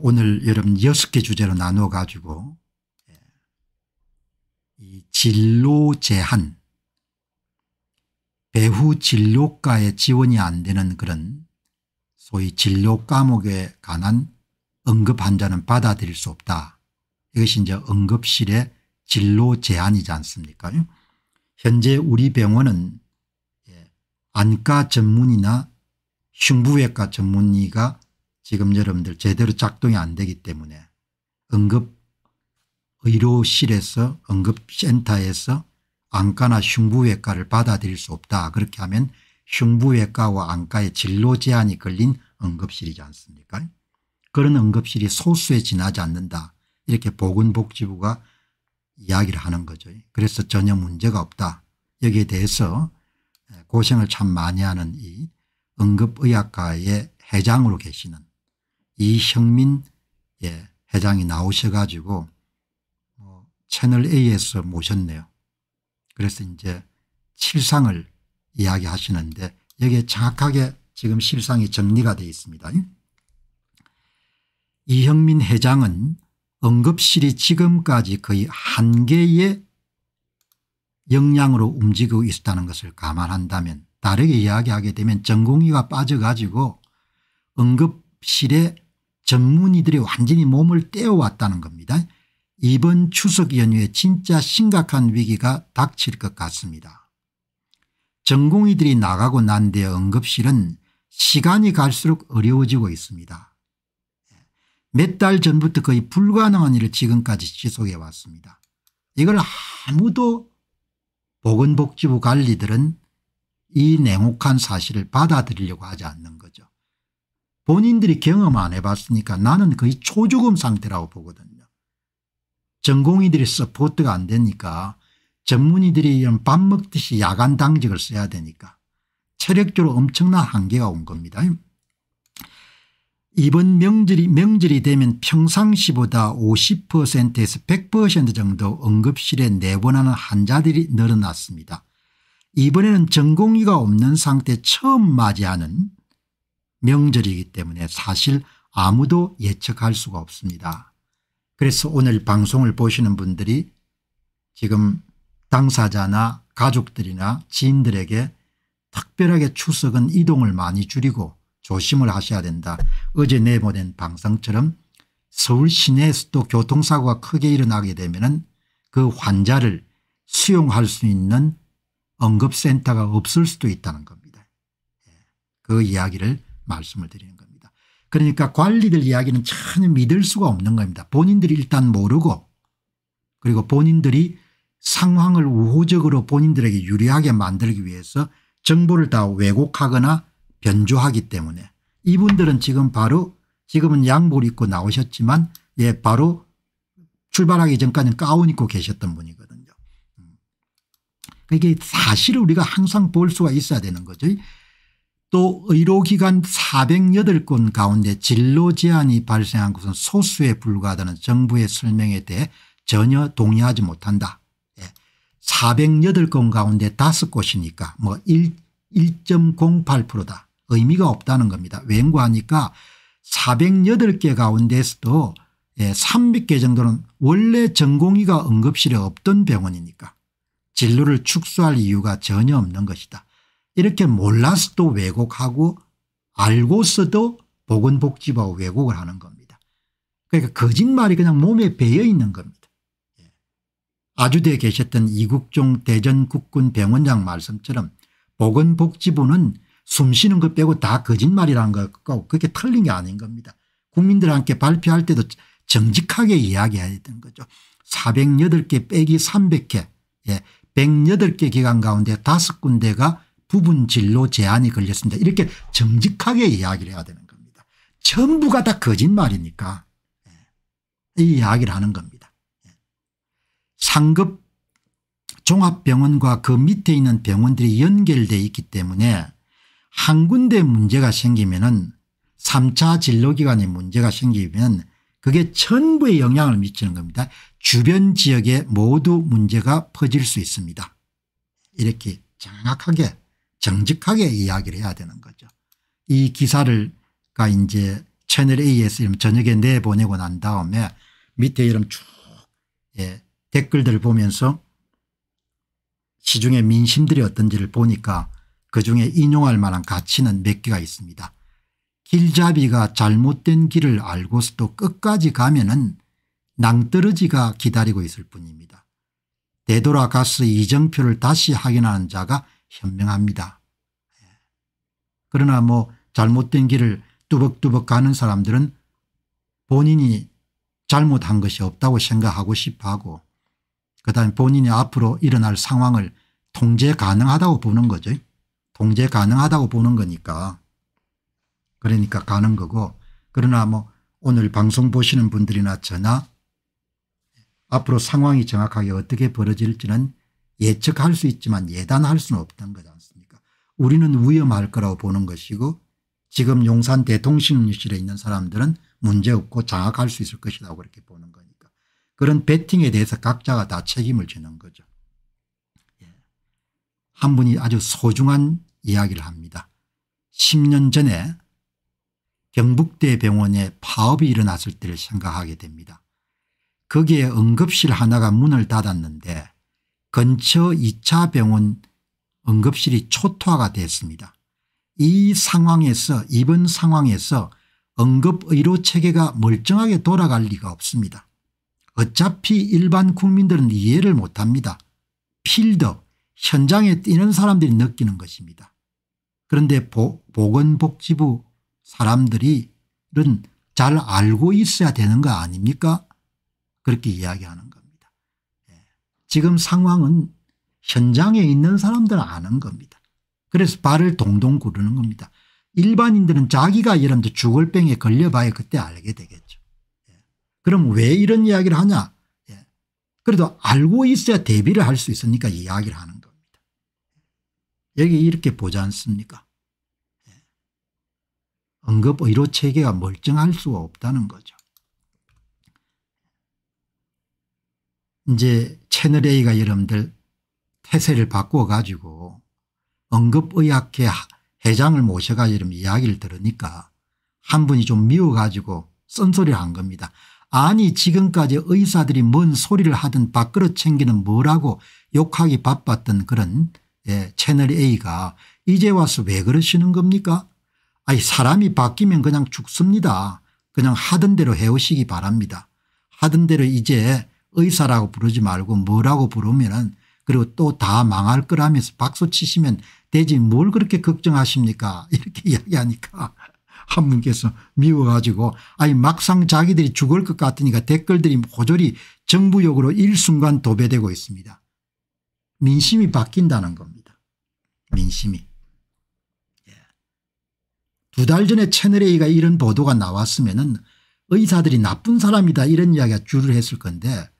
오늘 여러분 여섯 개 주제로 나누어 가지고 예. 이 진로 제한 배후 진로과에 지원이 안 되는 그런 소위 진료 과목에 관한 응급 환자는 받아들일 수 없다. 이것이 이제 응급실의 진로 제한이지 않습니까? 현재 우리 병원은 예, 안과 전문의나 흉부외과 전문의가 지금 여러분들 제대로 작동이 안 되기 때문에 응급의료실에서 응급센터에서 안과나 흉부외과를 받아들일 수 없다. 그렇게 하면 흉부외과와 안과의 진로 제한이 걸린 응급실이지 않습니까 그런 응급실이 소수에 지나지 않는다. 이렇게 보건복지부가 이야기를 하는 거죠. 그래서 전혀 문제가 없다. 여기에 대해서 고생을 참 많이 하는 이 응급의학과의 회장으로 계시는 이형민 예, 회장이 나오셔가지고 어, 채널 A에서 모셨네요. 그래서 이제 실상을 이야기하시는데 여기에 정확하게 지금 실상이 정리가 되어 있습니다. 이형민 회장은 응급실이 지금까지 거의 한계의 역량으로 움직이고 있다는 것을 감안한다면 다르게 이야기하게 되면 전공의가 빠져가지고 응급실에 전문의들이 완전히 몸을 떼어왔다는 겁니다. 이번 추석 연휴에 진짜 심각한 위기가 닥칠 것 같습니다. 전공의들이 나가고 난 뒤에 응급실은 시간이 갈수록 어려워지고 있습니다. 몇 달 전부터 거의 불가능한 일을 지금까지 지속해 왔습니다. 이걸 아무도 보건복지부 관리들은 이 냉혹한 사실을 받아들이려고 하지 않는 본인들이 경험 안 해봤으니까 나는 거의 초죽음 상태라고 보거든요. 전공의들이 서포트가 안 되니까 전문의들이 밥 먹듯이 야간 당직을 써야 되니까 체력적으로 엄청난 한계가 온 겁니다. 이번 명절이 명절이 되면 평상시보다 50%에서 100% 정도 응급실에 내보내는 환자들이 늘어났습니다. 이번에는 전공의가 없는 상태 처음 맞이하는 명절이기 때문에 사실 아무도 예측할 수가 없습니다. 그래서 오늘 방송을 보시는 분들이 지금 당사자나 가족들이나 지인들에게 특별하게 추석은 이동을 많이 줄이고 조심을 하셔야 된다. 어제 내보낸 방송처럼 서울 시내에서도 교통사고가 크게 일어나게 되면 그 환자를 수용할 수 있는 응급센터가 없을 수도 있다는 겁니다. 예, 그 이야기를 말씀을 드리는 겁니다. 그러니까 관리들 이야기는 전혀 믿을 수가 없는 겁니다. 본인들이 일단 모르고 그리고 본인들이 상황을 우호적으로 본인들에게 유리하게 만들기 위해서 정보를 다 왜곡하거나 변조하기 때문에 이분들은 지금 바로 지금은 양복을 입고 나오셨지만 예 바로 출발하기 전까지는 가운 입고 계셨던 분이거든요. 음. 그러니까 이게 사실 우리가 항상 볼 수가 있어야 되는 거죠. 또 의료기관 408건 가운데 진로 제한이 발생한 것은 소수에 불과하다는 정부의 설명에 대해 전혀 동의하지 못한다. 408건 예. 가운데 5곳이니까 뭐 1.08%다. 의미가 없다는 겁니다. 왠구하니까 408개 가운데서도 300개 예, 정도는 원래 전공의가 응급실에 없던 병원이니까 진로를 축소할 이유가 전혀 없는 것이다. 이렇게 몰라서도 왜곡하고 알고서도 보건복지부 왜곡을 하는 겁니다. 그러니까 거짓말이 그냥 몸에 배어 있는 겁니다. 예. 아주대에 계셨던 이국종 대전국군병원장 말씀처럼 보건복지부는 숨쉬는 것 빼고 다 거짓말이라는 것과 그게 틀린 게 아닌 겁니다. 국민들한테 발표할 때도 정직하게 이야기해야 되는 거죠. 408개 빼기 300개 예, 108개 기관 가운데 5군데가 부분 진로 제한이 걸렸습니다. 이렇게 정직하게 이야기를 해야 되는 겁니다. 전부가 다 거짓말이니까 예. 이 이야기를 하는 겁니다. 예. 상급 종합병원과 그 밑에 있는 병원들이 연결되어 있기 때문에 한 군데 문제가 생기면 은 3차 진로기관에 문제가 생기면 그게 전부에 영향을 미치는 겁니다. 주변 지역에 모두 문제가 퍼질 수 있습니다. 이렇게 정확하게 정직하게 이야기를 해야 되는 거죠. 이 기사를 가 이제 채널 A에서 이런 저녁에 내보내고 난 다음에 밑에 이런 쭉 예, 댓글들 보면서 시중의 민심들이 어떤지를 보니까 그중에 인용할 만한 가치는 몇 개가 있습니다. 길잡이가 잘못된 길을 알고서도 끝까지 가면 은 낭떠러지가 기다리고 있을 뿐입니다. 되돌아가서 이정표를 다시 확인하는 자가 현명합니다. 그러나 뭐 잘못된 길을 뚜벅뚜벅 가는 사람들은 본인이 잘못한 것이 없다고 생각하고 싶어하고 그다음 본인이 앞으로 일어날 상황을 통제 가능하다고 보는 거죠. 통제 가능하다고 보는 거니까 그러니까 가는 거고 그러나 뭐 오늘 방송 보시는 분들이나 저나 앞으로 상황이 정확하게 어떻게 벌어질지는 예측할 수 있지만 예단할 수는 없던 거지 않습니까 우리는 위험할 거라고 보는 것이고 지금 용산 대통신실에 있는 사람들은 문제없고 장악할 수 있을 것이라고 그렇게 보는 거니까 그런 배팅에 대해서 각자가 다 책임을 지는 거죠. 예. 한 분이 아주 소중한 이야기를 합니다. 10년 전에 경북대 병원에 파업이 일어났을 때를 생각하게 됩니다. 거기에 응급실 하나가 문을 닫았는데 근처 2차 병원 응급실이 초토화가 됐습니다. 이 상황에서 이번 상황에서 응급의료 체계가 멀쩡하게 돌아갈 리가 없습니다. 어차피 일반 국민들은 이해를 못합니다. 필드 현장에 뛰는 사람들이 느끼는 것입니다. 그런데 보, 건복지부 사람들은잘 알고 있어야 되는 거 아닙니까 그렇게 이야기하는 거. 지금 상황은 현장에 있는 사람들 아는 겁니다. 그래서 발을 동동 구르는 겁니다. 일반인들은 자기가 여러분들 죽을 병에 걸려봐야 그때 알게 되겠죠. 예. 그럼 왜 이런 이야기를 하냐. 예. 그래도 알고 있어야 대비를 할 수 있으니까 이야기를 하는 겁니다. 예. 여기 이렇게 보지 않습니까? 예. 응급의료체계가 멀쩡할 수가 없다는 거죠. 이제 채널A가 여러분들 태세를 바꿔 가지고 응급의학회 회장을 모셔가지고 여러분 이야기를 들으니까 한 분이 좀 미워가지고 쓴소리를 한 겁니다. 아니 지금까지 의사들이 뭔 소리를 하든 밥그릇 챙기는 뭐라고 욕하기 바빴던 그런 예, 채널A가 이제 와서 왜 그러시는 겁니까 아니 사람이 바뀌면 그냥 죽습니다. 그냥 하던 대로 해오시기 바랍니다. 하던 대로 이제 의사라고 부르지 말고 뭐라고 부르면은 그리고 또 다 망할 거라면서 박수 치시면 되지 뭘 그렇게 걱정하십니까 이렇게 이야기하니까 한 분께서 미워가지고 아니 막상 자기들이 죽을 것 같으니까 댓글들이 고졸이 정부욕으로 일순간 도배되고 있습니다. 민심이 바뀐다는 겁니다. 민심이. 예. 두 달 전에 채널A가 이런 보도가 나왔으면 은 의사들이 나쁜 사람이다 이런 이야기가 줄을 했을 건데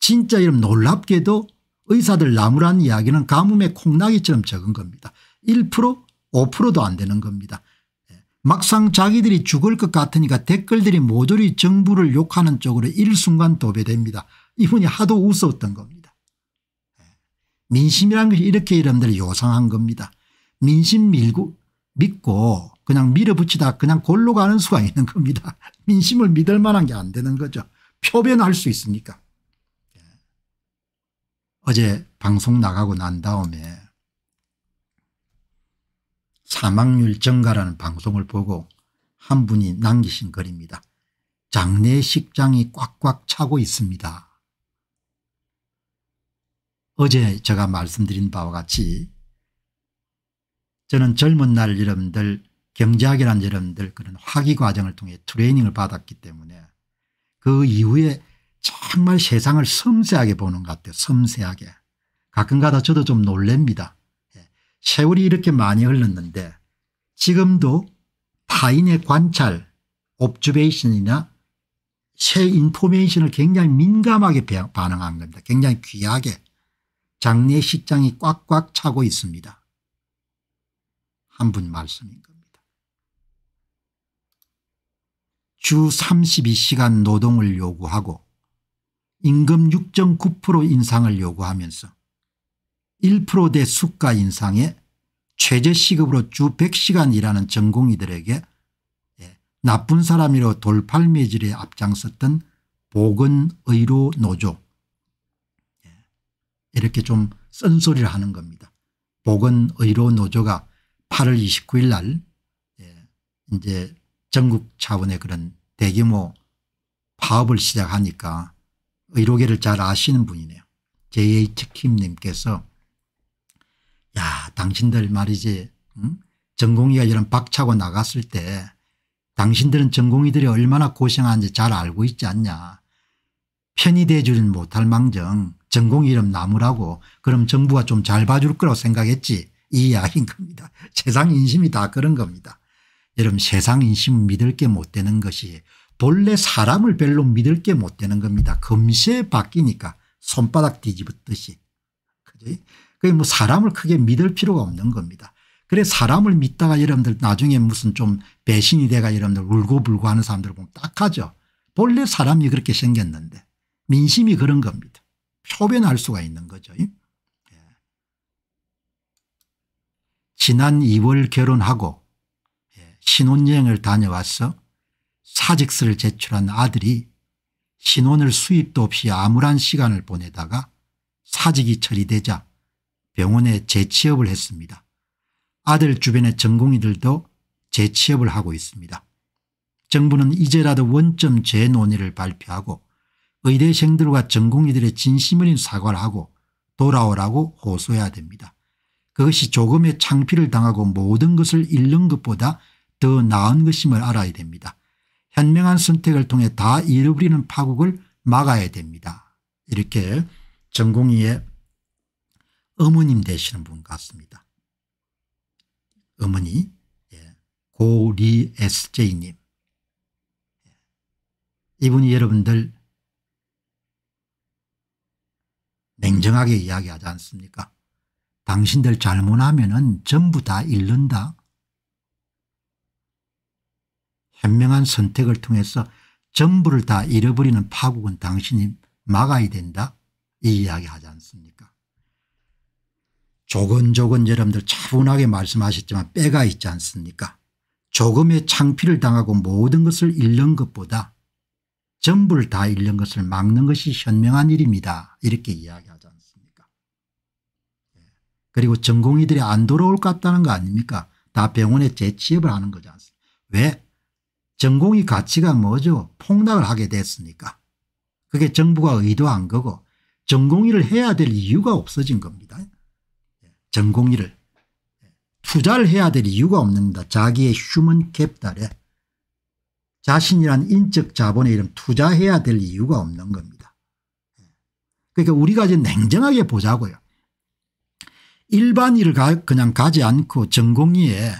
진짜 이름 놀랍게도 의사들 나무라는 이야기는 가뭄의 콩나기처럼 적은 겁니다. 1% 5%도 안 되는 겁니다. 예. 막상 자기들이 죽을 것 같으니까 댓글들이 모조리 정부를 욕하는 쪽으로 일순간 도배됩니다. 이분이 하도 웃었던 겁니다. 예. 민심이라는 것이 이렇게 여러분들 요상한 겁니다. 민심 밀고 믿고 그냥 밀어붙이다 그냥 골로 가는 수가 있는 겁니다. 민심을 믿을 만한 게 안 되는 거죠. 표변할 수 있습니까 어제 방송 나가고 난 다음에 사망률 증가라는 방송을 보고 한 분이 남기신 글입니다. 장례식장이 꽉꽉 차고 있습니다. 어제 제가 말씀드린 바와 같이 저는 젊은 날 여러분들 경제학이란 여러분들 그런 학위 과정을 통해 트레이닝을 받았기 때문에 그 이후에 정말 세상을 섬세하게 보는 것 같아요. 섬세하게. 가끔가다 저도 좀 놀랍니다. 예. 세월이 이렇게 많이 흘렀는데 지금도 타인의 관찰, 옵주베이션이나 새 인포메이션을 굉장히 민감하게 반응한 겁니다. 굉장히 귀하게 장례식장이 꽉꽉 차고 있습니다. 한 분 말씀인 겁니다. 주 32시간 노동을 요구하고 임금 6.9% 인상을 요구하면서 1%대 수가 인상에 최저시급으로 주 100시간 일하는 전공의들에게 예, 나쁜 사람이로 돌팔매질에 앞장섰던 보건의료노조 예, 이렇게 좀 쓴소리를 하는 겁니다. 보건의료노조가 8월 29일 날 예, 이제 전국 차원의 그런 대규모 파업을 시작하니까 의료계를 잘 아시는 분이네요. JH킴님께서 야 당신들 말이지 응? 전공의가 이런 박차고 나갔을 때 당신들은 전공의들이 얼마나 고생하는지 잘 알고 있지 않냐. 편히 대주진 못할 망정 전공의 이름 나무라고 그럼 정부가 좀 잘 봐줄 거라고 생각했지 이 이야기인 겁니다. 세상 인심이 다 그런 겁니다. 여러분 세상 인심 믿을 게 못 되는 것이 본래 사람을 별로 믿을 게 못 되는 겁니다. 금세 바뀌니까 손바닥 뒤집듯이. 그지? 그게 뭐 사람을 크게 믿을 필요가 없는 겁니다. 그래 사람을 믿다가 여러분들 나중에 무슨 좀 배신이 돼가 여러분들 울고불고 하는 사람들 보면 딱하죠. 본래 사람이 그렇게 생겼는데 민심이 그런 겁니다. 표변할 수가 있는 거죠. 예. 지난 2월 결혼하고 예. 신혼여행을 다녀왔어. 사직서를 제출한 아들이 신원을 수입도 없이 암울한 시간을 보내다가 사직이 처리되자 병원에 재취업을 했습니다. 아들 주변의 전공의들도 재취업을 하고 있습니다. 정부는 이제라도 원점 재논의를 발표하고 의대생들과 전공의들의 진심어린 사과를 하고 돌아오라고 호소해야 됩니다. 그것이 조금의 창피를 당하고 모든 것을 잃는 것보다 더 나은 것임을 알아야 됩니다. 현명한 선택을 통해 다 잃어버리는 파국을 막아야 됩니다. 이렇게 전공의의 어머님 되시는 분 같습니다. 어머니 예, 고리 SJ님 예. 이분이 여러분들 냉정하게 이야기하지 않습니까 당신들 잘못하면 전부 다 잃는다 현명한 선택을 통해서 전부를 다 잃어버리는 파국은 당신이 막아야 된다 이 이야기 하지 않습니까 조근조근 여러분들 차분하게 말씀하셨지만 빼가 있지 않습니까 조금의 창피를 당하고 모든 것을 잃는 것보다 전부를 다 잃는 것을 막는 것이 현명한 일입니다 이렇게 이야기하지 않습니까 예. 그리고 전공의들이 안 돌아올 것 같다는 거 아닙니까 다 병원에 재취업을 하는 거지 않습니까 왜 전공의 가치가 뭐죠? 폭락을 하게 됐으니까. 그게 정부가 의도한 거고 전공의를 해야 될 이유가 없어진 겁니다. 전공의를. 투자를 해야 될 이유가 없는다 겁니 자기의 휴먼 캡달에 자신이란 인적 자본에 이름 투자해야 될 이유가 없는 겁니다. 그러니까 우리가 이제 냉정하게 보자고요. 일반인을 그냥 가지 않고 전공의에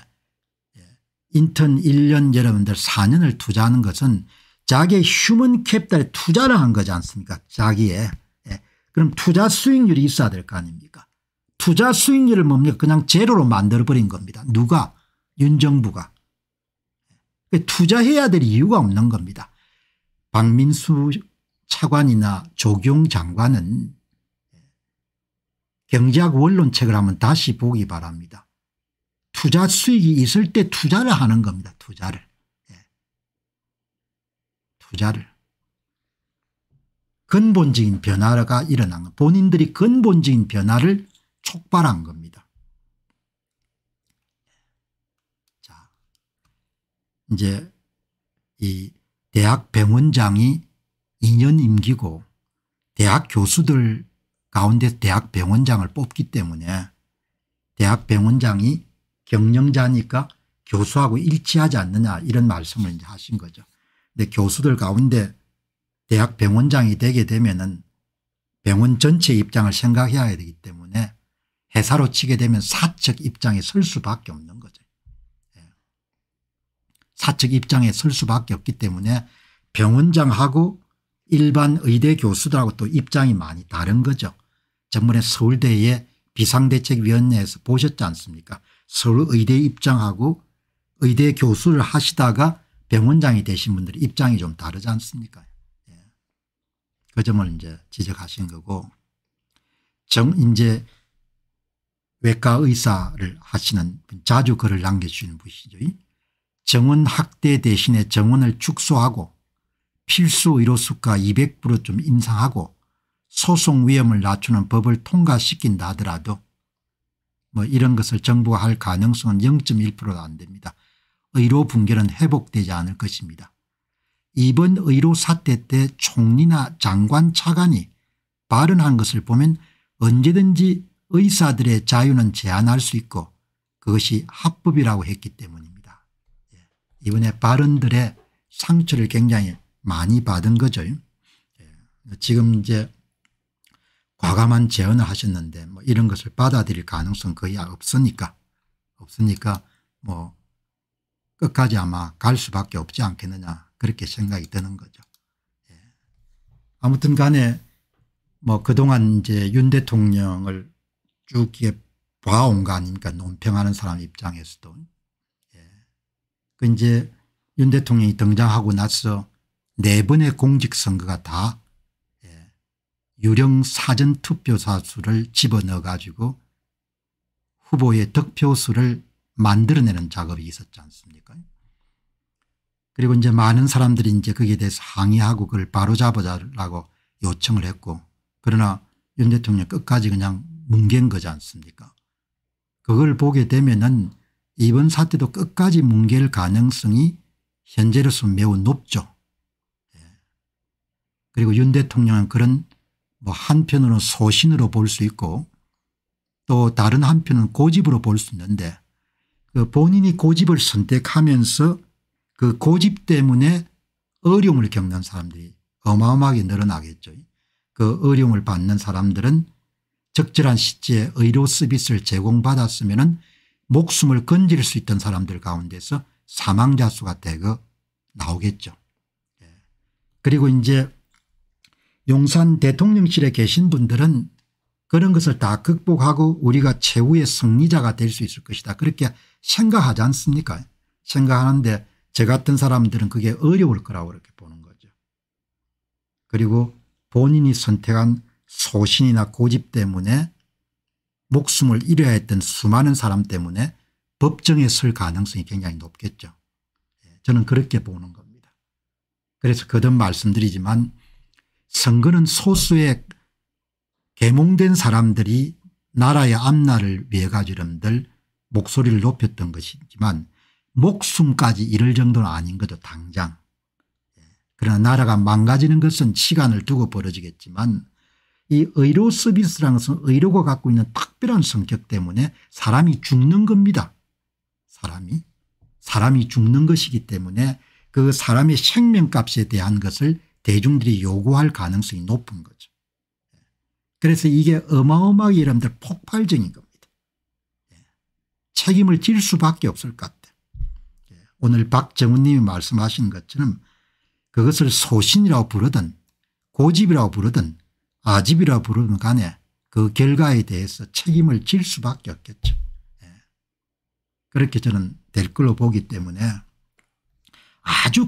인턴 1년 여러분들 4년을 투자하는 것은 자기의 휴먼 캡달에 투자를 한 거지 않습니까 자기의 예. 그럼 투자 수익률이 있어야 될 거 아닙니까 투자 수익률을 뭡니까 그냥 제로로 만들어버린 겁니다 누가 윤정부가 예. 그 투자해야 될 이유가 없는 겁니다 박민수 차관이나 조경 장관은 예. 경제학 원론책을 한번 다시 보기 바랍니다 투자 수익이 있을 때 투자를 하는 겁니다. 투자를. 예. 투자를. 근본적인 변화가 일어난 것. 본인들이 근본적인 변화를 촉발한 겁니다. 자, 이제 이 대학 병원장이 2년 임기고 대학 교수들 가운데 대학 병원장을 뽑기 때문에 대학 병원장이 경영자니까 교수하고 일치하지 않느냐 이런 말씀을 이제 하신 거죠. 근데 교수들 가운데 대학 병원장이 되게 되면은 병원 전체 입장을 생각해야 되기 때문에 회사로 치게 되면 사측 입장에 설 수밖에 없는 거죠. 예. 사측 입장에 설 수밖에 없기 때문에 병원장하고 일반 의대 교수들하고 또 입장이 많이 다른 거죠. 전번에 서울대의 비상대책위원회에서 보셨지 않습니까 서울의대 입장하고 의대 교수를 하시다가 병원장이 되신 분들의 입장이 좀 다르지 않습니까 예. 그 점을 이제 지적하신 거고 정 이제 외과 의사를 하시는 분 자주 글을 남겨주시는 분이시죠. 정원 학대 대신에 정원을 축소하고 필수 의료수가 200%좀 인상하고 소송 위험을 낮추는 법을 통과시킨다 하더라도 뭐 이런 것을 정부가 할 가능성은 0.1%도 안 됩니다. 의료 붕괴는 회복되지 않을 것입니다. 이번 의료 사태 때 총리나 장관 차관이 발언한 것을 보면 언제든지 의사들의 자유는 제한할 수 있고 그것이 합법이라고 했기 때문입니다. 예, 이번에 발언들의 상처를 굉장히 많이 받은 거죠. 예, 지금 이제 과감한 제언을 하셨는데 뭐 이런 것을 받아들일 가능성 거의 없으니까 없으니까 뭐 끝까지 아마 갈 수밖에 없지 않겠느냐 그렇게 생각이 드는 거죠. 예. 아무튼 간에 뭐 그동안 이제 윤 대통령을 쭉 봐온 거 아닙니까 논평하는 사람 입장에서도. 예. 그 이제 윤 대통령이 등장하고 나서 네 번의 공직선거가 다 유령 사전 투표사 수를 집어넣어 가지고 후보의 득표수를 만들어내는 작업이 있었지 않습니까 그리고 이제 많은 사람들이 이제 거기에 대해서 항의하고 그걸 바로잡으라고 요청을 했고 그러나 윤 대통령 끝까지 그냥 뭉갠 거지 않습니까 그걸 보게 되면은 이번 사태도 끝까지 뭉갤 가능성이 현재로서 매우 높죠. 예. 그리고 윤 대통령은 그런 뭐 한편으로는 소신으로 볼 수 있고 또 다른 한편은 고집으로 볼 수 있는데 그 본인이 고집을 선택하면서 그 고집 때문에 어려움을 겪는 사람들이 어마어마하게 늘어나겠죠. 그 어려움을 받는 사람들은 적절한 시기에 의료 서비스를 제공받았으면 목숨을 건질 수 있던 사람들 가운데서 사망자 수가 대거 나오겠죠. 예. 그리고 이제 용산 대통령실에 계신 분들은 그런 것을 다 극복하고 우리가 최후의 승리자가 될 수 있을 것이다 그렇게 생각하지 않습니까 생각하는데 저 같은 사람들은 그게 어려울 거라고 이렇게 보는 거죠. 그리고 본인이 선택한 소신이나 고집 때문에 목숨을 잃어야 했던 수많은 사람 때문에 법정에 설 가능성이 굉장히 높겠죠. 예, 저는 그렇게 보는 겁니다. 그래서 거듭 말씀드리지만 선거는 소수의 계몽된 사람들이 나라의 앞날을 위해 가지름들 목소리를 높였던 것이지만 목숨까지 이를 정도는 아닌 거죠 당장. 예. 그러나 나라가 망가지는 것은 시간을 두고 벌어지겠지만 이 의료 서비스라는 것은 의료가 갖고 있는 특별한 성격 때문에 사람이 죽는 겁니다. 사람이. 사람이 죽는 것이기 때문에 그 사람의 생명값에 대한 것을 대중들이 요구할 가능성이 높은 거죠. 그래서 이게 어마어마하게 여러분들 폭발적인 겁니다. 책임을 질 수밖에 없을 것 같아요. 오늘 박정훈님이 말씀하신 것처럼 그것을 소신이라고 부르든 고집이라고 부르든 아집이라고 부르든 간에 그 결과에 대해서 책임을 질 수밖에 없겠죠. 그렇게 저는 될 걸로 보기 때문에 아주